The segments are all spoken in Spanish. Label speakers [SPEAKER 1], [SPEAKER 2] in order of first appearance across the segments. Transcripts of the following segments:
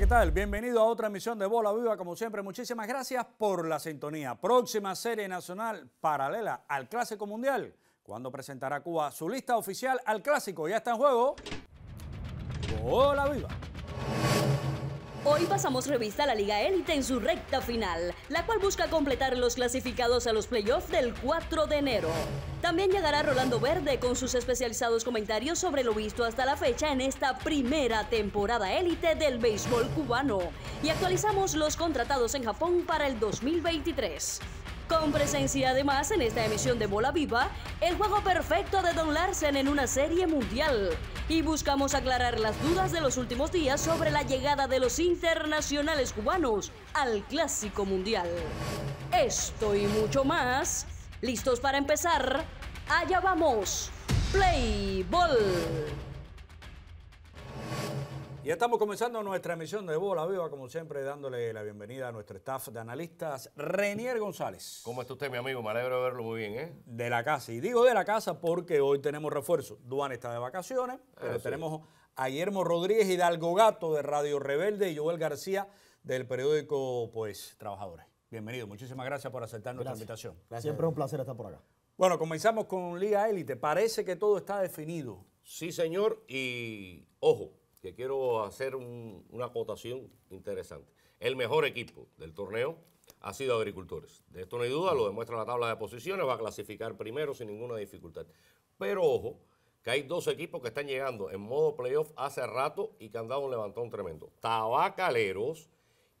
[SPEAKER 1] ¿qué tal? Bienvenido a otra emisión de Bola Viva. Como siempre, muchísimas gracias por la sintonía. Próxima serie nacional paralela al Clásico Mundial, cuando presentará Cuba su lista oficial
[SPEAKER 2] al Clásico. Ya está en juego. Bola Viva. Hoy pasamos revista a la Liga Élite en su recta final, la cual busca completar los clasificados a los playoffs del 4 de enero. También llegará Rolando Verde con sus especializados comentarios sobre lo visto hasta la fecha en esta primera temporada élite del béisbol cubano. Y actualizamos los contratados en Japón para el 2023. Con presencia además en esta emisión de Bola Viva, el juego perfecto de Don Larsen en una serie mundial. Y buscamos aclarar las dudas de los últimos días sobre la llegada de los internacionales cubanos al Clásico Mundial. Esto y mucho más. ¿Listos para empezar? Allá vamos. Play Ball.
[SPEAKER 1] Y estamos comenzando nuestra emisión de Bola Viva, como siempre, dándole la bienvenida a nuestro staff de analistas, Renier González. ¿Cómo está usted, mi amigo? Me alegro de verlo muy bien, ¿eh? De la casa. Y digo de la casa porque hoy tenemos refuerzo. Duan está de vacaciones, ah, pero tenemos a Guillermo Rodríguez Hidalgo Gato de Radio Rebelde y Joel García del periódico Pues Trabajadores. Bienvenido, muchísimas gracias por aceptar nuestra invitación. Siempre un placer estar por acá. Bueno, comenzamos con Liga Élite. Parece que todo está definido.
[SPEAKER 3] Sí, señor, y ojo, que quiero hacer una acotación interesante. El mejor equipo del torneo ha sido Agricultores. De esto no hay duda, lo demuestra la tabla de posiciones, va a clasificar primero sin ninguna dificultad. Pero ojo, que hay dos equipos que están llegando en modo playoff hace rato y que han dado un levantón tremendo. Tabacaleros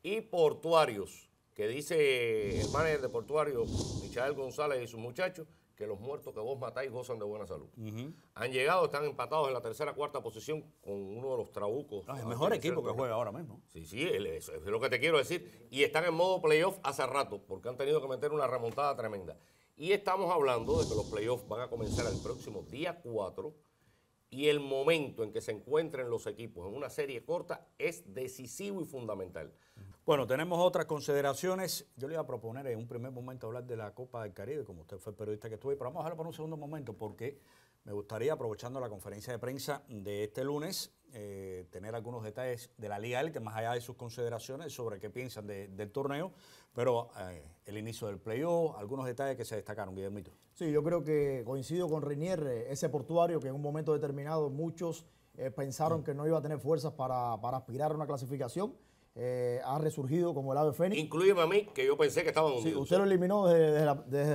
[SPEAKER 3] y Portuarios, que dice el manager de Portuarios, Michael González y sus muchachos, que los muertos que vos matáis gozan de buena salud. Han llegado, están empatados en la tercera, cuarta posición con uno de los trabucos. Ah, el mejor equipo que
[SPEAKER 1] juega ahora mismo. Sí,
[SPEAKER 3] sí, eso es lo que te quiero decir. Y están en modo playoff hace rato, porque han tenido que meter una remontada tremenda. Y estamos hablando de que los playoffs van a comenzar el próximo día 4 y el momento en que se encuentren los equipos en una serie corta es decisivo y
[SPEAKER 1] fundamental. Bueno, tenemos otras consideraciones. Yo le iba a proponer en un primer momento hablar de la Copa del Caribe, como usted fue periodista que estuve, pero vamos a hablar por un segundo momento, porque me gustaría, aprovechando la conferencia de prensa de este lunes, eh, tener algunos detalles de la Liga Que más allá de sus consideraciones sobre qué piensan del torneo, pero eh, el inicio del playoff, algunos detalles que se destacaron, Guillermo.
[SPEAKER 4] Sí, yo creo que coincido con Riniere eh, ese portuario que en un momento determinado muchos pensaron mm. que no iba a tener fuerzas para aspirar a una clasificación eh, ha resurgido como el ave fénix.
[SPEAKER 3] Incluyeme a mí, que yo pensé que estaban hundidos Sí, usted lo
[SPEAKER 4] eliminó desde,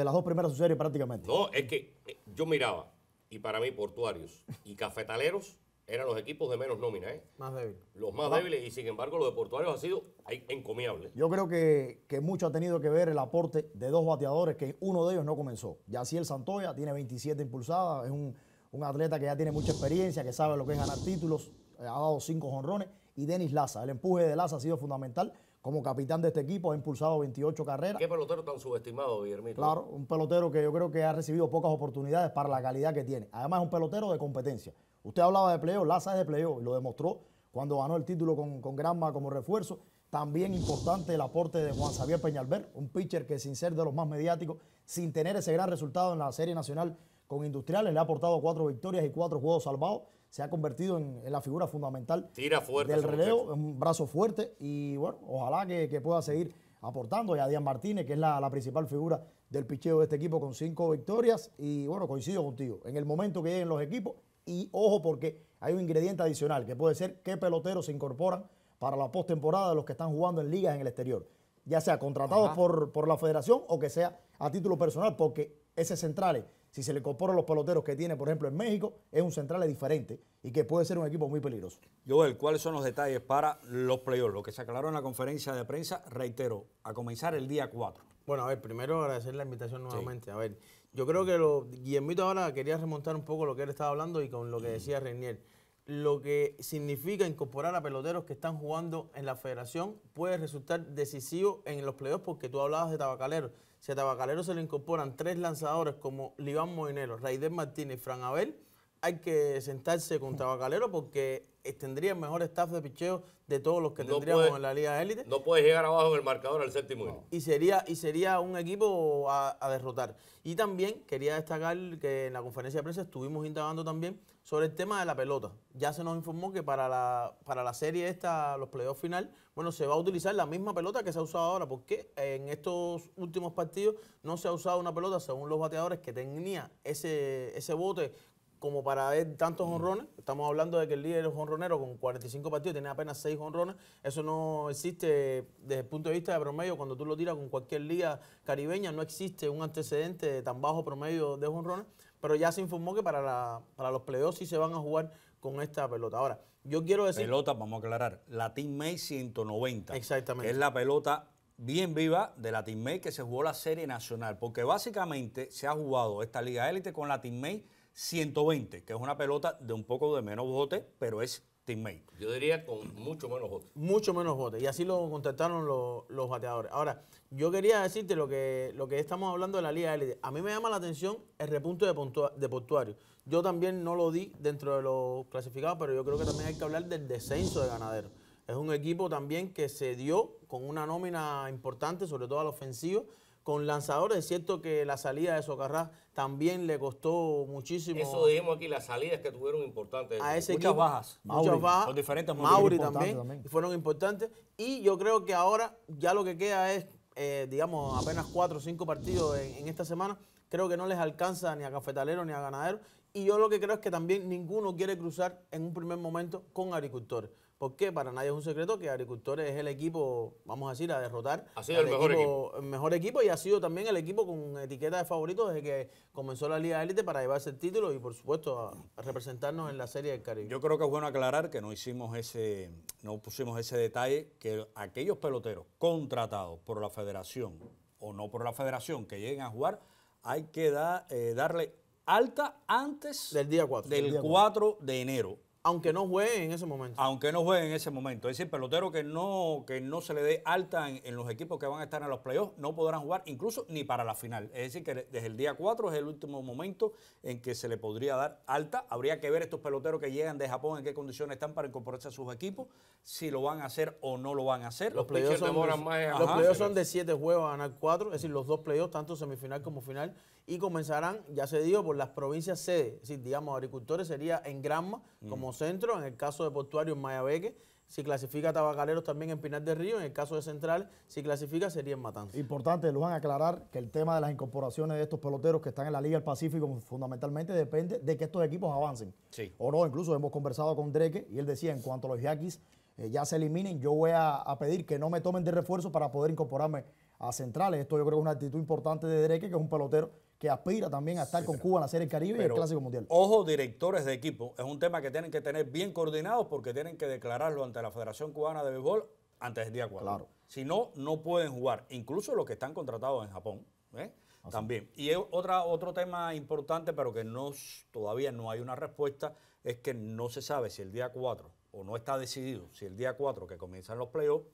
[SPEAKER 4] las dos primeras series prácticamente.
[SPEAKER 3] No, es que eh, yo miraba, y para mí portuarios y cafetaleros eran los equipos de menos nómina. ¿eh? Más débiles. Los más débiles, y sin embargo los de portuarios ha sido encomiable.
[SPEAKER 4] Yo creo que, mucho ha tenido que ver el aporte de dos bateadores, que uno de ellos no comenzó. el Santoya tiene 27 impulsadas, es un, un atleta que ya tiene mucha experiencia, que sabe lo que es ganar títulos, eh, ha dado cinco jonrones y Denis Laza. El empuje de Laza ha sido fundamental como capitán de este equipo, ha impulsado 28 carreras. ¿Qué
[SPEAKER 3] pelotero tan subestimado, Guillermo?
[SPEAKER 4] Claro, un pelotero que yo creo que ha recibido pocas oportunidades para la calidad que tiene. Además, es un pelotero de competencia. Usted hablaba de playoff, Laza es de playoff, lo demostró cuando ganó el título con, con Granma como refuerzo. También importante el aporte de Juan Xavier Peñalver, un pitcher que sin ser de los más mediáticos, sin tener ese gran resultado en la Serie Nacional con Industriales, le ha aportado cuatro victorias y cuatro juegos salvados se ha convertido en, la figura fundamental del relevo, un brazo fuerte y bueno, ojalá que, pueda seguir aportando. Y a Díaz Martínez, que es la, principal figura del picheo de este equipo con cinco victorias. Y bueno, coincido contigo. En el momento que lleguen los equipos, y ojo porque hay un ingrediente adicional que puede ser qué peloteros se incorporan para la postemporada de los que están jugando en ligas en el exterior. Ya sea contratados por, por, la federación o que sea a título personal, porque ese centrales si se le incorporan los peloteros que tiene, por ejemplo, en México, es un central diferente y que puede ser un equipo muy peligroso.
[SPEAKER 1] Joel, ¿cuáles son los detalles para los playoffs? Lo que se aclaró en la conferencia de prensa, reitero, a comenzar el día 4.
[SPEAKER 5] Bueno, a ver, primero agradecer la invitación nuevamente. A ver, yo creo que lo, Guillermito ahora quería remontar un poco lo que él estaba hablando y con lo que mm. decía Reinier. Lo que significa incorporar a peloteros que están jugando en la federación puede resultar decisivo en los playoffs porque tú hablabas de tabacaleros si a Tabacalero se le incorporan tres lanzadores como Liván Moinero, Raider Martínez y Fran Abel, hay que sentarse contra Bacalero porque tendría el mejor staff de picheo de todos los que tendríamos en
[SPEAKER 3] la Liga Élite. No puede llegar abajo en el marcador al séptimo
[SPEAKER 5] Y sería, y sería un equipo a, derrotar. Y también quería destacar que en la conferencia de prensa estuvimos indagando también sobre el tema de la pelota. Ya se nos informó que para la, para la serie esta, los playoffs final, bueno, se va a utilizar la misma pelota que se ha usado ahora, porque en estos últimos partidos no se ha usado una pelota, según los bateadores, que tenía ese, ese bote como para ver tantos honrones. Estamos hablando de que el líder es honronero con 45 partidos, tiene apenas 6 honrones. Eso no existe desde el punto de vista de promedio. Cuando tú lo tiras con cualquier liga caribeña, no existe un antecedente de tan bajo promedio de honrones. Pero ya se informó que para, para los playoffs sí se van a jugar con esta pelota. Ahora, yo quiero decir.
[SPEAKER 1] Pelota, vamos a aclarar, la Team May 190. Exactamente. es la pelota bien viva de la Team May que se jugó la Serie Nacional. Porque básicamente se ha jugado esta Liga Élite con la Team May 120, que es una pelota de un poco de menos bote, pero es teammate. Yo diría con mucho menos bote.
[SPEAKER 5] Mucho menos bote. Y así lo contestaron los, bateadores. Ahora, yo quería decirte lo que, lo que estamos hablando de la Liga A mí me llama la atención el repunto de, de Portuario. Yo también no lo di dentro de los clasificados, pero yo creo que también hay que hablar del descenso de Ganadero. Es un equipo también que se dio con una nómina importante, sobre todo al ofensivo con lanzadores. Es cierto que la salida de Socarrás también le costó muchísimo. Eso dijimos
[SPEAKER 3] aquí, las salidas que tuvieron
[SPEAKER 5] importantes. A muchas bajas. Mauri, muchas bajas. diferentes Mauri también, Fueron importantes. Y yo creo que ahora ya lo que queda es, eh, digamos, apenas cuatro o cinco partidos en, en esta semana. Creo que no les alcanza ni a Cafetalero ni a Ganadero. Y yo lo que creo es que también ninguno quiere cruzar en un primer momento con agricultores porque para nadie es un secreto que Agricultores es el equipo, vamos a decir, a derrotar. Ha el, mejor equipo, El mejor equipo y ha sido también el equipo con etiqueta de favorito desde que comenzó la Liga Élite para llevarse el título y, por supuesto, a, representarnos en la Serie del Caribe.
[SPEAKER 1] Yo creo que es bueno aclarar que no hicimos ese, no pusimos ese detalle, que aquellos peloteros contratados por la Federación o no por la Federación que lleguen a jugar, hay que eh, darle alta antes del del 4 de enero aunque no jueguen en ese momento. Aunque no jueguen en ese momento. Es decir, pelotero que no, que no se le dé alta en, los equipos que van a estar en los playoffs, no podrán jugar incluso ni para la final. Es decir, que desde el día 4 es el último momento en que se le podría dar alta. Habría que ver estos peloteros que llegan de Japón en qué condiciones están para incorporarse a sus equipos, si lo van a hacer o no lo van a hacer. Los, playoffs son, de, son
[SPEAKER 5] de 7 juegos a ganar 4, es decir, los dos playoffs, tanto semifinal como final y comenzarán, ya se dijo, por las provincias sede. Es digamos, agricultores sería en Granma mm. como centro, en el caso de portuario en Mayabeque, si clasifica tabacaleros también en Pinar del Río, en el caso de Central, si clasifica sería en Matanza.
[SPEAKER 4] Importante, Luján, aclarar que el tema de las incorporaciones de estos peloteros que están en la Liga del Pacífico fundamentalmente depende de que estos equipos avancen. Sí. O no, incluso hemos conversado con Dreke y él decía, en cuanto los yaquis eh, ya se eliminen, yo voy a, pedir que no me tomen de refuerzo para poder incorporarme a centrales. Esto yo creo que es una actitud importante de Drake, que es un pelotero que aspira también a estar con Cuba en la Serie Caribe y el Clásico Mundial.
[SPEAKER 1] Ojo, directores de equipo, es un tema que tienen que tener bien coordinados porque tienen que declararlo ante la Federación Cubana de Béisbol antes del día 4. Si no, no pueden jugar, incluso los que están contratados en Japón. ¿eh? También. Y otro tema importante, pero que no, todavía no hay una respuesta, es que no se sabe si el día 4, o no está decidido, si el día 4 que comienzan los playoffs,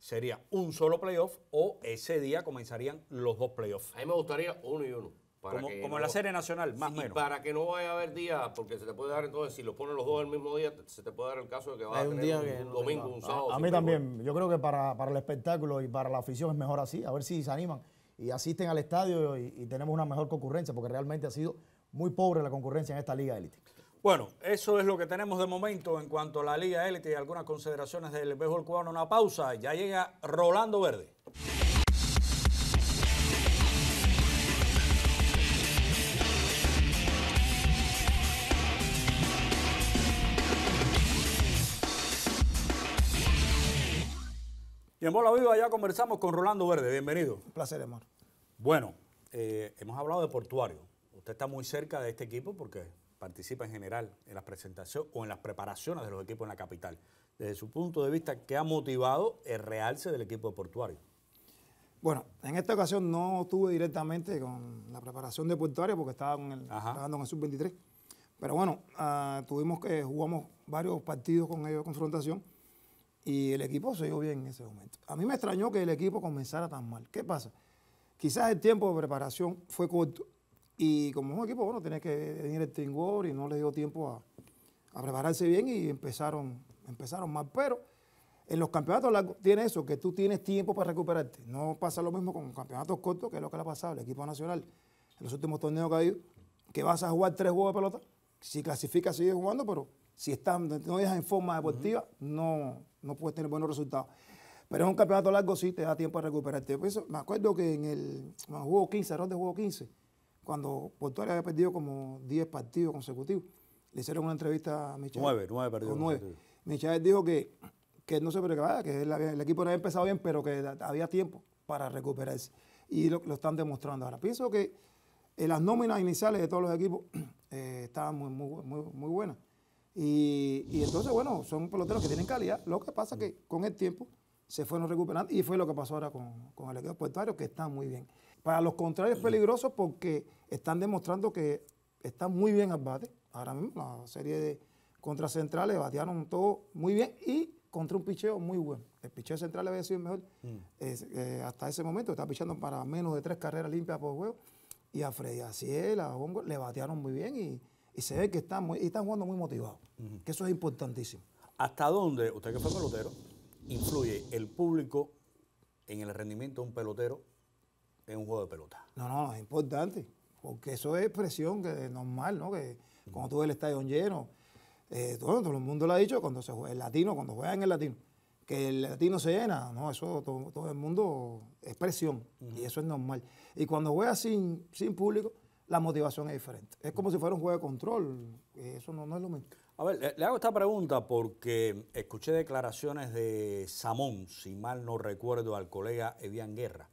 [SPEAKER 1] sería un solo playoff o ese día comenzarían los dos playoffs. A mí me gustaría uno y uno.
[SPEAKER 3] como, en la serie
[SPEAKER 1] nacional, más o menos. Para que no vaya a haber días, porque se te puede dar entonces,
[SPEAKER 3] si los ponen los dos el mismo día, se te puede dar el caso de que va a tener un, domingo, un sábado. A, mí también,
[SPEAKER 4] yo creo que para, el espectáculo y para la afición es mejor así, a ver si se animan y asisten al estadio y, y tenemos una mejor concurrencia, porque realmente ha sido muy pobre la concurrencia en esta liga élite. Bueno,
[SPEAKER 1] eso es lo que tenemos de momento en cuanto a la Liga Élite y algunas consideraciones del béisbol cubano. Una pausa, ya llega Rolando Verde. Y en Bola Viva ya conversamos con Rolando Verde. Bienvenido. Un placer, amor. Bueno, eh, hemos hablado de portuario. Usted está muy cerca de este equipo porque participa en general en las presentaciones o en las preparaciones de los equipos en la capital. Desde su punto de vista, ¿qué ha motivado el realce del equipo de portuario?
[SPEAKER 6] Bueno, en esta ocasión no estuve directamente con la preparación de portuario porque estaba con el, trabajando en el sub-23. Pero bueno, ah, tuvimos que jugamos varios partidos con ellos de confrontación y el equipo se dio bien en ese momento. A mí me extrañó que el equipo comenzara tan mal. ¿Qué pasa? Quizás el tiempo de preparación fue corto y como es un equipo, bueno, tiene que venir el team y no le dio tiempo a, prepararse bien y empezaron, empezaron mal. Pero en los campeonatos largos tiene eso, que tú tienes tiempo para recuperarte. No pasa lo mismo con campeonatos cortos, que es lo que le ha pasado al equipo nacional en los últimos torneos que ha ido, que vas a jugar tres juegos de pelota. Si clasificas, sigues jugando, pero si estás, no dejas en forma deportiva, no, no puedes tener buenos resultados. Pero en un campeonato largo, sí, te da tiempo a recuperarte. Por eso, me acuerdo que en el, juego 15, el de juego 15, cuando Portuario había perdido como 10 partidos consecutivos. Le hicieron una entrevista a Michel. Nueve, nueve partidos. Nueve. dijo que, no se preocupaba, que el, equipo no había empezado bien, pero que había tiempo para recuperarse. Y lo, están demostrando ahora. Pienso que eh, las nóminas iniciales de todos los equipos eh, estaban muy, muy, muy, buenas. Y, entonces, bueno, son peloteros que tienen calidad. Lo que pasa es que con el tiempo se fueron recuperando y fue lo que pasó ahora con, el equipo portuario, que está muy bien. Para los contrarios es peligroso porque están demostrando que están muy bien al bate. Ahora mismo la serie de contracentrales centrales batearon todo muy bien y contra un picheo muy bueno. El picheo central le había sido mejor mm. eh, hasta ese momento. Está pichando para menos de tres carreras limpias por juego. Y a Freddy Aciel, a le batearon muy bien y, se ve que están, muy, y están jugando muy motivados. Que eso es importantísimo.
[SPEAKER 1] ¿Hasta dónde, usted que fue pelotero, influye el público en el rendimiento de un pelotero en un juego de pelota.
[SPEAKER 6] No, no, es importante, porque eso es presión que es normal, ¿no? Que cuando tú el estadio lleno, eh, todo, el mundo lo ha dicho, cuando se juega el latino, cuando juega en el latino, que el latino se llena, no, eso todo, el mundo es presión y eso es normal. Y cuando juega sin, sin público, la motivación es diferente. Es como si fuera un juego de control, eso no, es lo mismo.
[SPEAKER 1] A ver, le, le hago esta pregunta porque escuché declaraciones de Samón, si mal no recuerdo, al colega Evian Guerra,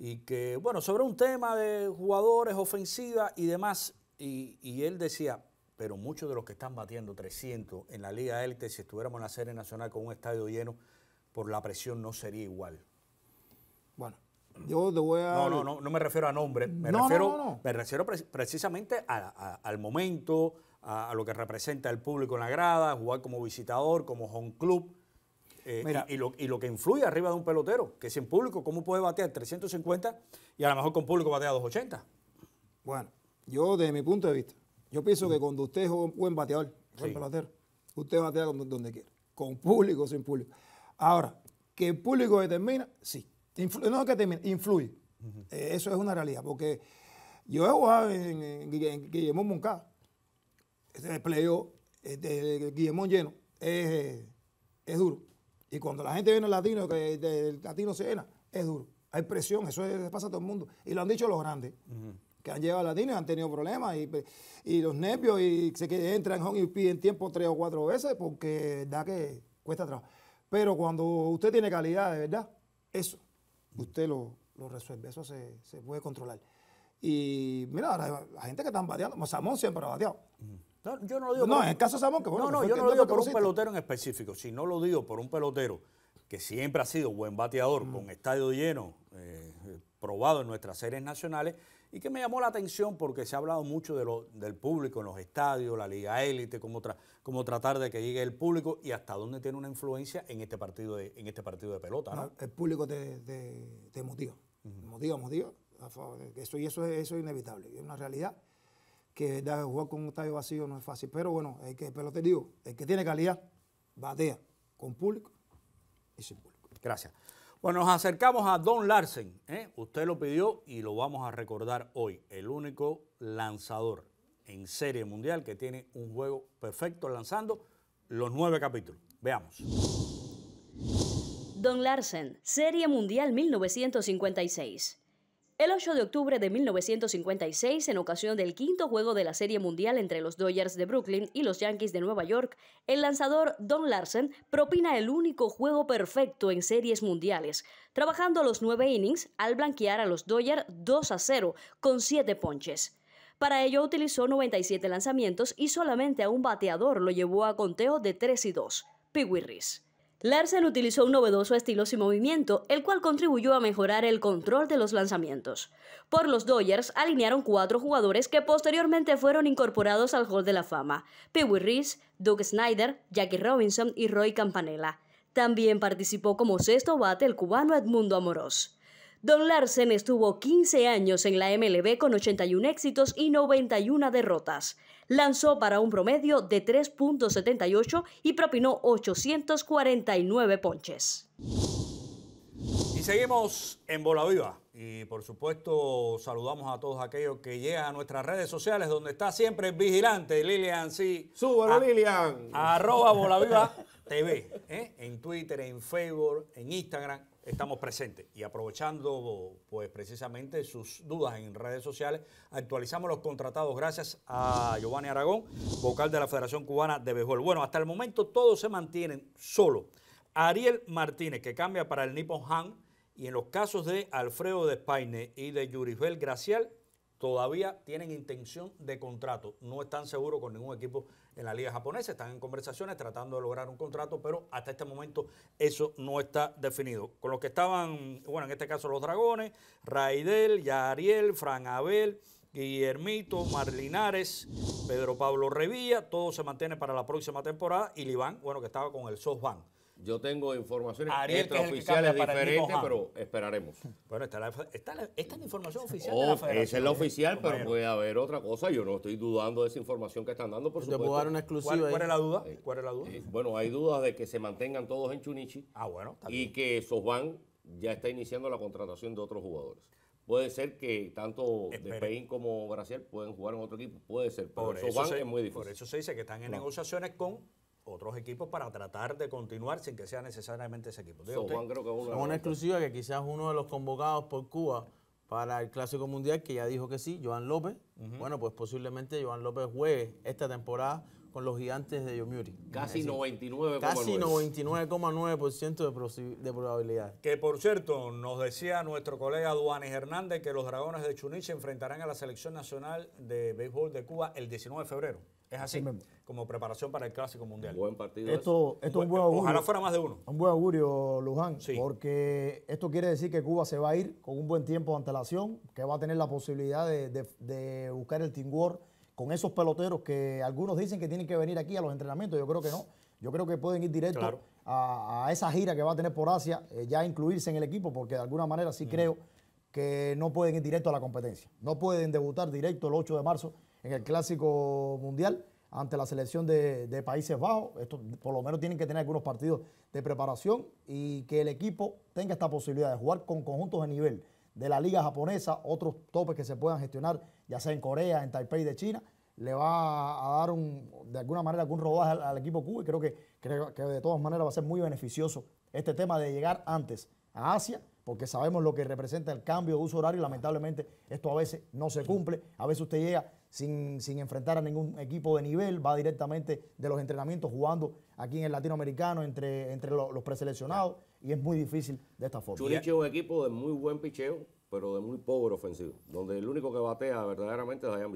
[SPEAKER 1] y que, bueno, sobre un tema de jugadores, ofensiva y demás, y, él decía, pero muchos de los que están batiendo 300 en la Liga Élite, si estuviéramos en la Serie Nacional con un estadio lleno, por la presión
[SPEAKER 6] no sería igual. Bueno, yo te voy a... No, no, no, me refiero a nombre, me refiero, no,
[SPEAKER 1] Me refiero precisamente al momento, a, a, lo que representa el público en la grada, jugar como visitador, como home club. Eh, y, lo, que influye arriba de un pelotero, que si en público, ¿cómo puede batear 350 y a lo mejor con público batea 280?
[SPEAKER 6] Bueno, yo desde mi punto de vista, yo pienso que cuando usted es un buen bateador, pelotero, usted batea donde, quiera, con público o sin público. Ahora, que el público determina, sí, no no que termine influye. Eh, eso es una realidad, porque yo he jugado en, Guillermo Moncada, el playoff, este de Guillermo lleno, es, es duro. Y cuando la gente viene latino, que el latino se llena, es duro. Hay presión, eso es, pasa a todo el mundo. Y lo han dicho los grandes, que han llegado latino y han tenido problemas. Y, los nervios, y se que entran en y piden tiempo tres o cuatro veces, porque da que cuesta trabajo. Pero cuando usted tiene calidad, de verdad, eso, usted lo, lo resuelve, eso se, puede controlar. Y mira, la, gente que están bateando, Samón siempre ha bateado. No, yo no lo digo. por, en caso yo no lo digo por un pelotero
[SPEAKER 1] en específico, Si no lo digo por un pelotero que siempre ha sido buen bateador, mm. con estadio lleno, eh, probado en nuestras series nacionales, y que me llamó la atención porque se ha hablado mucho del público en los estadios, la liga élite, como tratar de que llegue el público y hasta dónde tiene una influencia en este partido de, en este partido de
[SPEAKER 6] pelota. el público te, motiva, motiva, Eso, y eso, eso es inevitable, es una realidad que jugar con un estadio vacío no es fácil. Pero bueno, es que, pero te digo, el que tiene calidad, batea con público y sin público.
[SPEAKER 1] Gracias. Bueno, nos acercamos a Don Larsen. ¿eh? Usted lo pidió y lo vamos a recordar hoy. El único lanzador en Serie Mundial que tiene un juego perfecto lanzando los nueve capítulos. Veamos.
[SPEAKER 2] Don Larsen, Serie Mundial 1956. El 8 de octubre de 1956, en ocasión del quinto juego de la Serie Mundial entre los Dodgers de Brooklyn y los Yankees de Nueva York, el lanzador Don Larsen propina el único juego perfecto en series mundiales, trabajando los nueve innings al blanquear a los Dodgers 2 a 0 con siete ponches. Para ello utilizó 97 lanzamientos y solamente a un bateador lo llevó a conteo de 3 y 2, Pee Larsen utilizó un novedoso estilo sin movimiento, el cual contribuyó a mejorar el control de los lanzamientos. Por los Dodgers alinearon cuatro jugadores que posteriormente fueron incorporados al Hall de la Fama: Pee Wee Reese, Doug Snyder, Jackie Robinson y Roy Campanella. También participó como sexto bate el cubano Edmundo Amorós. Don Larsen estuvo 15 años en la MLB con 81 éxitos y 91 derrotas lanzó para un promedio de 3.78 y propinó 849 ponches.
[SPEAKER 1] Y seguimos en Bola Viva. Y por supuesto, saludamos a todos aquellos que llegan a nuestras redes sociales, donde está siempre vigilante Lilian. Sí, súbalo,
[SPEAKER 3] Lilian. arroba Bola
[SPEAKER 1] TV. ¿eh? En Twitter, en Facebook, en Instagram estamos presentes. Y aprovechando pues precisamente sus dudas en redes sociales, actualizamos los contratados gracias a Giovanni Aragón, vocal de la Federación Cubana de Béisbol. Bueno, hasta el momento todos se mantienen solo. Ariel Martínez, que cambia para el Nippon Han, y en los casos de Alfredo de y de Yurifel Gracial, todavía tienen intención de contrato. No están seguros con ningún equipo en la liga japonesa. Están en conversaciones tratando de lograr un contrato, pero hasta este momento eso no está definido. Con los que estaban, bueno, en este caso los Dragones, Raidel, Yariel, Fran Abel, Guillermito, Marlinares, Pedro Pablo Revilla, todo se mantiene para la próxima temporada. Y Liván, bueno, que estaba con el SoftBank. Yo tengo informaciones Ariel, oficiales diferentes, pero esperaremos. Bueno, esta es la información oficial oh, Esa es la oficial,
[SPEAKER 3] pero puede haber otra cosa. Yo no estoy dudando de esa información que están dando, por supuesto. ¿Te puedo dar exclusiva ¿Cuál, es la duda?
[SPEAKER 1] Eh, ¿Cuál es la duda? Eh,
[SPEAKER 3] bueno, hay dudas de que se mantengan todos en Chunichi. Ah, bueno. Y que Sosban ya está iniciando la contratación de otros jugadores. Puede ser que tanto Despeín como Brasil pueden jugar en otro equipo. Puede ser, pero por es muy difícil. Por eso
[SPEAKER 1] se dice que están en negociaciones con otros equipos para tratar de continuar sin que sea necesariamente ese equipo. es creo que
[SPEAKER 3] una,
[SPEAKER 5] exclusiva que quizás uno de los convocados por Cuba para el Clásico Mundial, que ya dijo que sí, Joan López. Bueno, pues posiblemente Joan López juegue esta temporada con los gigantes de Yomiuri. Casi 99,9%. Casi 99,9% de, probabilidad.
[SPEAKER 1] Que por cierto, nos decía nuestro colega Duanes Hernández que los Dragones de Chunich se enfrentarán a la Selección Nacional de Béisbol de Cuba el 19 de febrero. Es así, como preparación para el Clásico Mundial. buen partido. Esto, es un buen augurio. Ojalá
[SPEAKER 4] fuera más de uno. Un buen augurio, Luján, porque esto quiere decir que Cuba se va a ir con un buen tiempo de antelación, que va a tener la posibilidad de, buscar el tinguor con esos peloteros que algunos dicen que tienen que venir aquí a los entrenamientos. Yo creo que no. Yo creo que pueden ir directo a, esa gira que va a tener por Asia, eh, ya incluirse en el equipo, porque de alguna manera sí creo que no pueden ir directo a la competencia. No pueden debutar directo el 8 de marzo en el Clásico Mundial ante la selección de, Países Bajos. Esto, por lo menos tienen que tener algunos partidos de preparación y que el equipo tenga esta posibilidad de jugar con conjuntos de nivel de la liga japonesa, otros topes que se puedan gestionar, ya sea en Corea, en Taipei de China, le va a dar un, de alguna manera algún rodaje al, equipo Cuba y creo que, creo que de todas maneras va a ser muy beneficioso este tema de llegar antes a Asia porque sabemos lo que representa el cambio de uso horario lamentablemente esto a veces no se cumple. A veces usted llega sin, enfrentar a ningún equipo de nivel, va directamente de los entrenamientos jugando aquí en el latinoamericano entre, entre los, preseleccionados y es muy difícil de esta forma. Churichi
[SPEAKER 3] es un equipo de muy buen picheo, pero de muy pobre ofensivo, donde el único que batea verdaderamente es Dayan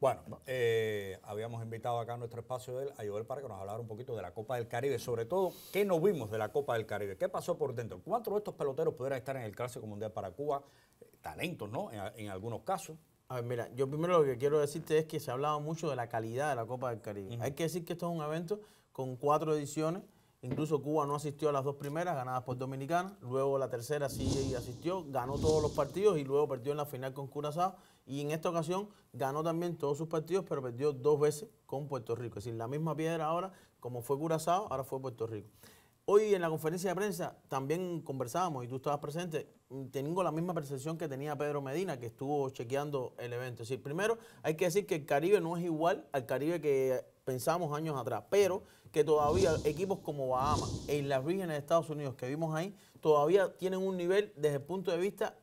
[SPEAKER 1] Bueno, eh, habíamos invitado acá a nuestro espacio él, a Joel para que nos hablara un poquito de la Copa del Caribe, sobre todo, ¿qué nos vimos de la Copa del Caribe? ¿Qué pasó por dentro?
[SPEAKER 5] ¿Cuántos de estos peloteros pudieran estar en el Clásico Mundial para Cuba? Eh, talentos, ¿no? en algunos casos. A ver, mira, yo primero lo que quiero decirte es que se ha hablado mucho de la calidad de la Copa del Caribe. Hay que decir que esto es un evento con cuatro ediciones. Incluso Cuba no asistió a las dos primeras, ganadas por Dominicana. Luego la tercera sí asistió, ganó todos los partidos y luego perdió en la final con Curazao. Y en esta ocasión ganó también todos sus partidos, pero perdió dos veces con Puerto Rico. Es decir, la misma piedra ahora, como fue Curazao, ahora fue Puerto Rico. Hoy en la conferencia de prensa también conversábamos y tú estabas presente. Mm, tengo la misma percepción que tenía Pedro Medina, que estuvo chequeando el evento. Es primero hay que decir que el Caribe no es igual al Caribe que pensamos años atrás, pero que todavía equipos como Bahamas en las Vírgenes de Estados Unidos que vimos ahí, todavía tienen un nivel desde el punto de vista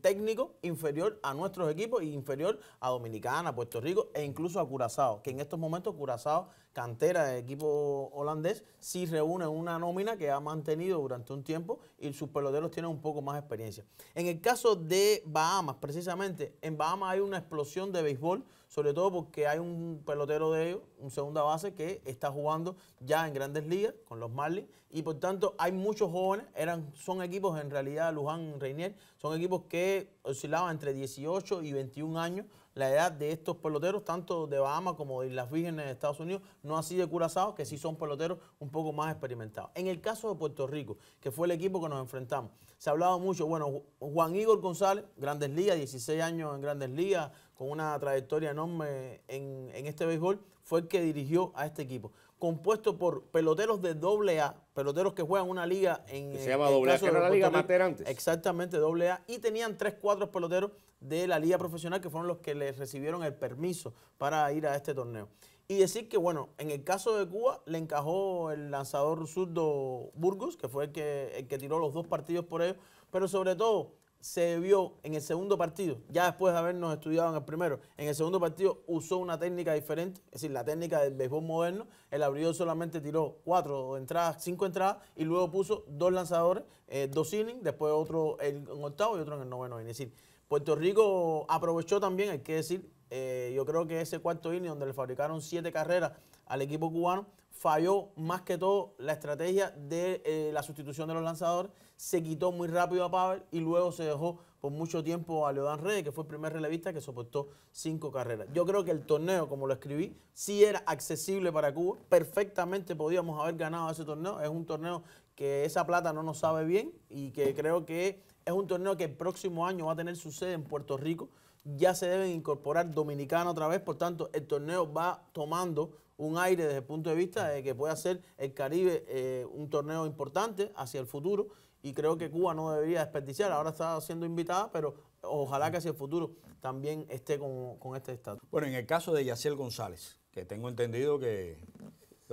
[SPEAKER 5] técnico inferior a nuestros equipos y inferior a Dominicana, Puerto Rico e incluso a Curazao, que en estos momentos Curazao, cantera de equipo holandés, sí reúne una nómina que ha mantenido durante un tiempo y sus peloteros tienen un poco más experiencia. En el caso de Bahamas, precisamente, en Bahamas hay una explosión de béisbol sobre todo porque hay un pelotero de ellos, un segunda base, que está jugando ya en grandes ligas con los Marlins, y por tanto hay muchos jóvenes, eran, son equipos en realidad, Luján, Reinier, son equipos que oscilaban entre 18 y 21 años, la edad de estos peloteros, tanto de Bahamas como de las Vírgenes de Estados Unidos, no así de Curazao, que sí son peloteros un poco más experimentados. En el caso de Puerto Rico, que fue el equipo que nos enfrentamos, se ha hablado mucho, bueno, Juan Igor González, Grandes Ligas, 16 años en Grandes Ligas, con una trayectoria enorme en, en este béisbol, fue el que dirigió a este equipo compuesto por peloteros de doble A, peloteros que juegan una liga en. Que se eh, llama doble A, que era la liga amateur antes. Exactamente, doble A. Y tenían tres, cuatro peloteros de la liga profesional que fueron los que les recibieron el permiso para ir a este torneo. Y decir que, bueno, en el caso de Cuba le encajó el lanzador zurdo Burgos, que fue que, el que tiró los dos partidos por ellos, pero sobre todo se vio en el segundo partido, ya después de habernos estudiado en el primero, en el segundo partido usó una técnica diferente, es decir, la técnica del béisbol moderno, el abridor solamente tiró cuatro entradas, cinco entradas y luego puso dos lanzadores, eh, dos innings, después otro en octavo y otro en el noveno inning. Es decir, Puerto Rico aprovechó también, hay que decir, eh, yo creo que ese cuarto inning donde le fabricaron siete carreras al equipo cubano, falló más que todo la estrategia de eh, la sustitución de los lanzadores, se quitó muy rápido a Pavel y luego se dejó por mucho tiempo a Leodán Reyes, que fue el primer relevista que soportó cinco carreras. Yo creo que el torneo, como lo escribí, sí era accesible para Cuba, perfectamente podíamos haber ganado ese torneo, es un torneo que esa plata no nos sabe bien y que creo que es un torneo que el próximo año va a tener su sede en Puerto Rico. Ya se deben incorporar Dominicana otra vez, por tanto, el torneo va tomando un aire desde el punto de vista de que puede hacer el Caribe eh, un torneo importante hacia el futuro y creo que Cuba no debería desperdiciar. Ahora está siendo invitada, pero ojalá que hacia el futuro también esté con, este estatus.
[SPEAKER 1] Bueno, en el caso de Yaciel González, que tengo entendido que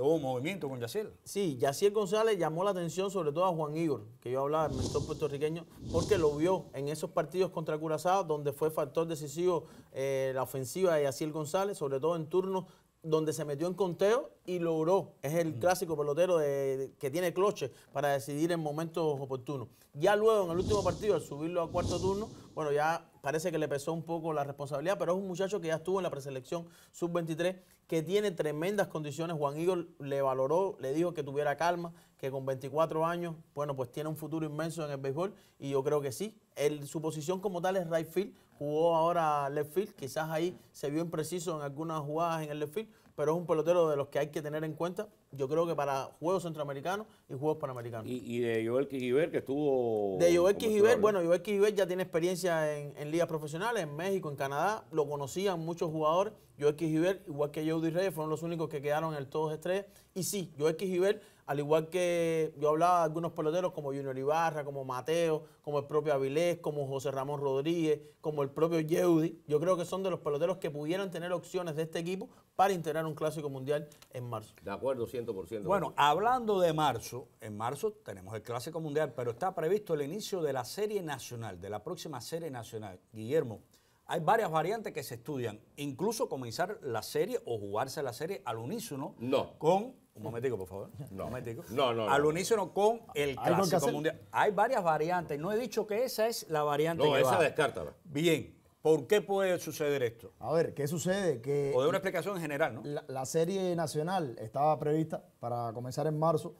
[SPEAKER 5] hubo movimiento con Yaciel. Sí, Yaciel González llamó la atención sobre todo a Juan Igor, que yo hablaba, el mentor puertorriqueño, porque lo vio en esos partidos contra Curazao, donde fue factor decisivo eh, la ofensiva de Yaciel González, sobre todo en turnos donde se metió en conteo y logró. Es el mm. clásico pelotero que tiene cloche para decidir en momentos oportunos. Ya luego, en el último partido, al subirlo a cuarto turno, bueno, ya parece que le pesó un poco la responsabilidad, pero es un muchacho que ya estuvo en la preselección sub-23, que tiene tremendas condiciones. Juan Igor le valoró, le dijo que tuviera calma, que con 24 años, bueno, pues tiene un futuro inmenso en el béisbol, y yo creo que sí. su posición como tal es right field, jugó ahora left field, quizás ahí se vio impreciso en algunas jugadas en el left field, pero es un pelotero de los que hay que tener en cuenta, yo creo que para Juegos Centroamericanos y Juegos Panamericanos.
[SPEAKER 3] Y, de Joel Kijiver, que estuvo...
[SPEAKER 5] De Joel Kijiver, bueno, Joel Kijiver ya tiene experiencia en, ligas profesionales, en México, en Canadá, lo conocían muchos jugadores. Joel Kijiver, igual que Jody Reyes, fueron los únicos que quedaron en el todos estrellas. Y sí, Joel Kijiver... Al igual que yo hablaba de algunos peloteros como Junior Ibarra, como Mateo, como el propio Avilés, como José Ramón Rodríguez, como el propio Yeudi. Yo creo que son de los peloteros que pudieran tener opciones de este equipo para integrar un clásico mundial en marzo. De
[SPEAKER 1] acuerdo, 100%. Bueno, hablando de marzo, en marzo tenemos el clásico mundial, pero está previsto el inicio de la serie nacional, de la próxima serie nacional. Guillermo, hay varias variantes que se estudian, incluso comenzar la serie o jugarse la serie al unísono no. con un momentico, por favor. No. No, Al unísono con el clásico mundial. Hay varias variantes. No he dicho que esa es la variante no, esa descártala. Bien. ¿Por qué puede suceder esto? A
[SPEAKER 4] ver, ¿qué sucede? Que
[SPEAKER 1] o de una explicación general, ¿no?
[SPEAKER 4] la, serie nacional estaba prevista para comenzar en marzo,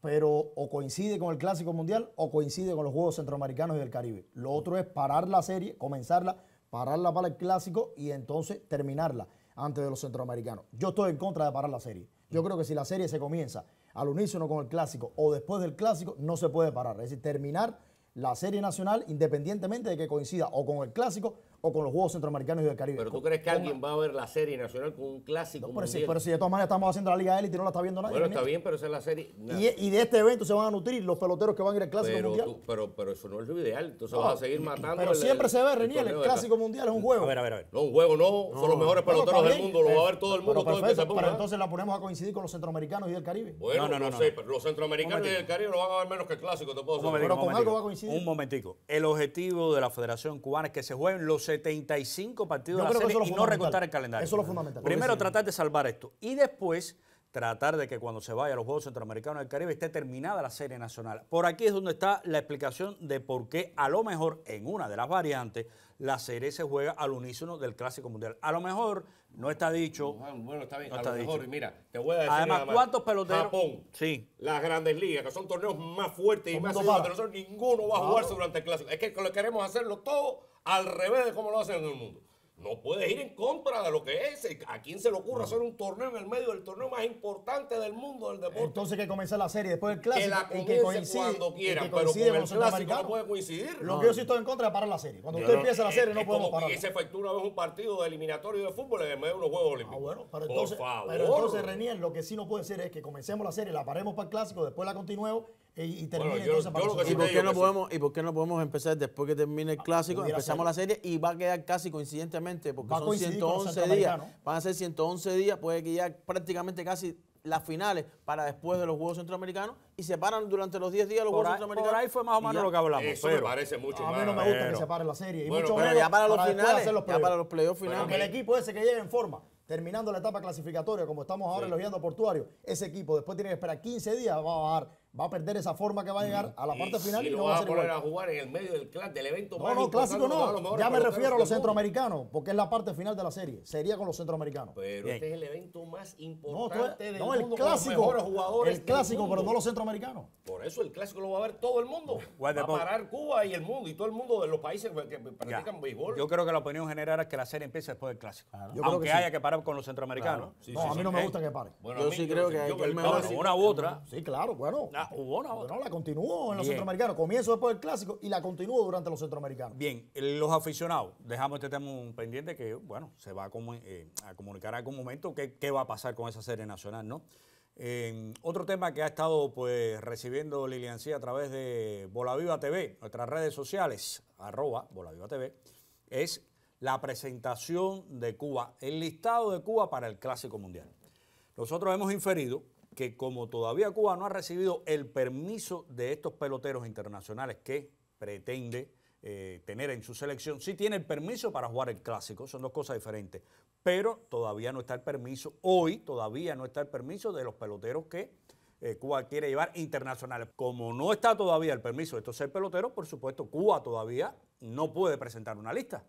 [SPEAKER 4] pero o coincide con el Clásico Mundial o coincide con los Juegos Centroamericanos y del Caribe. Lo otro es parar la serie, comenzarla pararla para el clásico y entonces terminarla antes de los centroamericanos. Yo estoy en contra de parar la serie. Yo creo que si la serie se comienza al unísono con el clásico o después del clásico, no se puede parar. Es decir, terminar la serie nacional independientemente de que coincida o con el clásico o con los Juegos Centroamericanos y del Caribe. Pero tú
[SPEAKER 3] crees que alguien va a ver la serie nacional con un clásico. No, pero, pero, si
[SPEAKER 4] de todas maneras estamos haciendo la Liga Élite y no la está viendo nadie. Bueno, está bien,
[SPEAKER 3] pero esa es la serie. Y,
[SPEAKER 4] de este evento se van a nutrir los peloteros que van a ir al Clásico Mundial.
[SPEAKER 3] pero, pero eso no es lo ideal. Entonces vas a seguir matando. Pero siempre se ve, Reniel, el, Clásico Mundial es un juego. A ver, a ver, a ver. No, un juego no. Son los mejores peloteros del mundo. Lo va a ver todo el mundo. todo el que se ponga. Pero
[SPEAKER 4] entonces la ponemos a coincidir con los centroamericanos y del Caribe. Bueno, no, no, no, sé.
[SPEAKER 3] los centroamericanos y del Caribe lo van a ver menos que el Clásico, te puedo Pero con algo va
[SPEAKER 1] a coincidir. Un momentico. El objetivo de la Federación Cubana es que se jueguen los 75 partidos de la serie y no recortar el calendario. Eso es lo fundamental. Primero, tratar de salvar esto. Y después, tratar de que cuando se vaya a los Juegos Centroamericanos del Caribe esté terminada la serie nacional. Por aquí es donde está la explicación de por qué a lo mejor en una de las variantes la serie se juega al unísono del Clásico Mundial. A lo mejor no está dicho. Bueno, está bien. No mira, te voy a decir Además, ¿cuántos
[SPEAKER 3] peloteros? Japón, sí. las grandes ligas, que son torneos más fuertes y más no, ninguno va a jugarse durante el Clásico. Es que lo queremos hacerlo todo al revés de cómo lo hacen en el mundo. No puedes ir en contra de lo que es. Eh, ¿A quién se le ocurra hacer un torneo en el medio del torneo más importante del mundo del deporte?
[SPEAKER 4] Entonces que comience la serie después el clásico. Que que coincide, cuando quieran pero con, no puede coincidir. Lo que yo sí estoy en contra es parar la serie. Cuando usted empieza la serie no podemos parar. Y se
[SPEAKER 3] efectúa vez un partido de eliminatorio de fútbol en el medio de los Juegos ah, Olímpicos. pero entonces, Por favor. Pero entonces,
[SPEAKER 4] Renier, lo que sí no puede ser es que comencemos la serie, la paremos para el clásico, después la continuemos y, y ¿Y por, qué no podemos,
[SPEAKER 5] ¿Y por qué no podemos empezar después que termine el ah, clásico? empezamos la serie y va a quedar casi coincidentemente, porque son 111 días. Van a ser 111 días, puede que ya prácticamente casi las finales para después de los Juegos Centroamericanos y se paran durante los 10 días los Juegos Centroamericanos. Por ahí fue más o menos lo que hablamos. Eso parece mucho A mí no me gusta que se pare la serie. ya para los finales, ya para los playoffs finales. el
[SPEAKER 4] equipo ese que llegue en forma, terminando la etapa clasificatoria, como estamos ahora elogiando Portuario, ese equipo después tiene que esperar 15 días, va a bajar va a perder esa forma que va a llegar a la parte final y no va a, a poner a
[SPEAKER 3] jugar en el medio del, del evento no, no, clásico no. Ya me refiero a los centroamericanos,
[SPEAKER 4] porque es la parte final de la serie. Sería con los centroamericanos. Pero este
[SPEAKER 3] es el evento más importante del mundo. El clásico, los mejores jugadores el clásico, pero no los
[SPEAKER 4] centroamericanos.
[SPEAKER 3] Por eso el clásico lo va a ver todo el mundo. Pues, va a parar Cuba y el mundo y todo el mundo de los países que practican béisbol.
[SPEAKER 1] Yo creo que la opinión general es que la serie empieza después del clásico. Yo Aunque que haya que parar con los centroamericanos. no, a mí no me gusta que pare. Yo sí creo que hay Una u otra.
[SPEAKER 4] Sí, claro, bueno. Ah, no, la continuó en los centroamericanos. Comienzo después del clásico y la continuó durante los centroamericanos.
[SPEAKER 1] Bien, los aficionados, dejamos este tema pendiente que, bueno, se va eh, a, comunicar en algún momento qué, qué, va a pasar con esa serie nacional, ¿no? Em, otro tema que ha estado pues recibiendo Lilian C a través de Bolaviva TV, nuestras redes sociales, arroba TV, es la presentación de Cuba, el listado de Cuba para el Clásico Mundial. Nosotros hemos inferido que como todavía Cuba no ha recibido el permiso de estos peloteros internacionales que pretende eh, tener en su selección, sí tiene el permiso para jugar el clásico, son dos cosas diferentes, pero todavía no está el permiso, hoy todavía no está el permiso de los peloteros que eh, Cuba quiere llevar internacionales. Como no está todavía el permiso de estos seis peloteros, por supuesto, Cuba todavía no puede presentar una lista.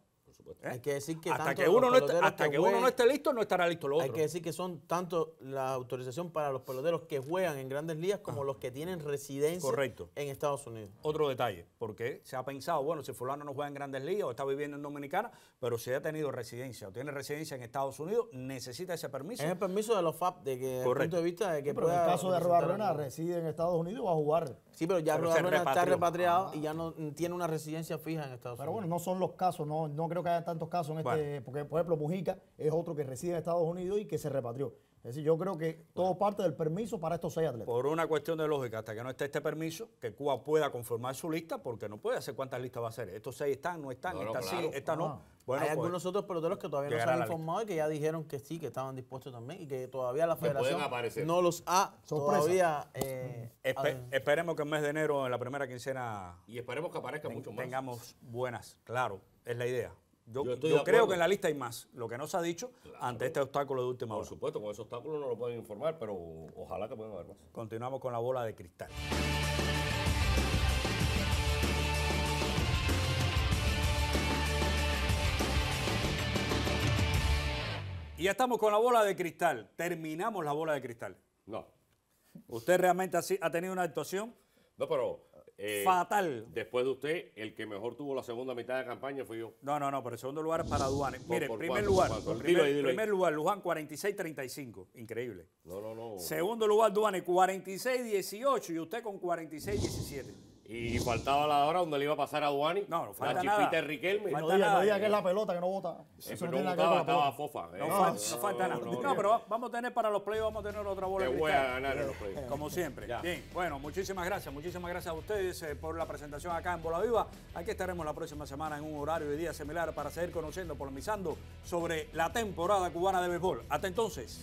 [SPEAKER 1] Hay que decir que hasta que, uno no, esté, que, uno no esté
[SPEAKER 5] listo, no estará listo lo otro. Hay que decir que son tanto la autorización para los peloteros que juegan en grandes ligas como ah. los que tienen residencia en Estados Unidos. Otro detalle,
[SPEAKER 1] porque se ha pensado, bueno, si fulano no juega en grandes ligas o está viviendo en Dominicana, pero si ha tenido residencia o tiene residencia en Estados Unidos, necesita ese permiso. Es el permiso de los FAP, de que, el punto de
[SPEAKER 5] vista de que
[SPEAKER 4] pero En el caso de Rueda
[SPEAKER 5] reside en Estados Unidos va a jugar. Sí, pero ya Rueda está repatriado y ya ah. no tiene una residencia fija en Estados Unidos. Pero bueno, no
[SPEAKER 4] son los casos, no, no creo que tantos casos en este, porque por ejemplo Mujica es otro que reside en Estados Unidos y que se repatrió. Es decir, yo creo que todo parte del permiso para estos seis atletas.
[SPEAKER 1] Por una cuestión de lógica, hasta que no esté este permiso, que Cuba pueda conformar su lista, porque no puede hacer cuántas listas va a hacer. Estos seis están, no están, esta sí, esta no. Ah. Bueno, Hay pues, algunos
[SPEAKER 5] otros peloteros que todavía no se han informado y que ya dijeron que sí, que estaban dispuestos también y que todavía la federación no los ha todavía... Eh,
[SPEAKER 1] esperemos que en mes de enero, en la primera quincena... Y esperemos que aparezca mucho más. Tengamos buenas, claro, es la idea. Yo, creo que en la lista hay más, lo que no se ha dicho ante este obstáculo de última hora. Por supuesto, con ese obstáculo no lo pueden informar, pero ojalá que puedan haber más. Continuamos con la bola de cristal. Y ya estamos con la bola de cristal. Terminamos la bola de cristal. No. ¿Usted realmente ha tenido una actuación? No, pero eh, Fatal. Después de usted, el que mejor tuvo la segunda mitad de campaña fui yo. No, no, no, pero el segundo lugar para Duane. Mire, primer lugar, primer, lugar, Luján 46-35. Increíble. No, no, no. Segundo lugar, Duane 46-18 y usted con 46-17.
[SPEAKER 4] Y faltaba
[SPEAKER 1] la hora donde le iba a pasar a Duani. No, no
[SPEAKER 4] falta La chifita de
[SPEAKER 1] Riquelme.
[SPEAKER 3] No diga, que
[SPEAKER 4] es la pelota que no vota. Eh, no estaba
[SPEAKER 3] fofa. Eh. No, falta nada. No,
[SPEAKER 1] pero vamos a tener para los playoffs, vamos a tener otra bola. Te voy a ganar en los eh, playoffs. Como siempre. Bien, bueno, muchísimas gracias, muchísimas gracias a ustedes por la presentación acá en Bola Viva. Aquí estaremos la próxima semana en un horario y día similar para seguir conociendo, polemizando sobre la temporada cubana de béisbol. Hasta entonces.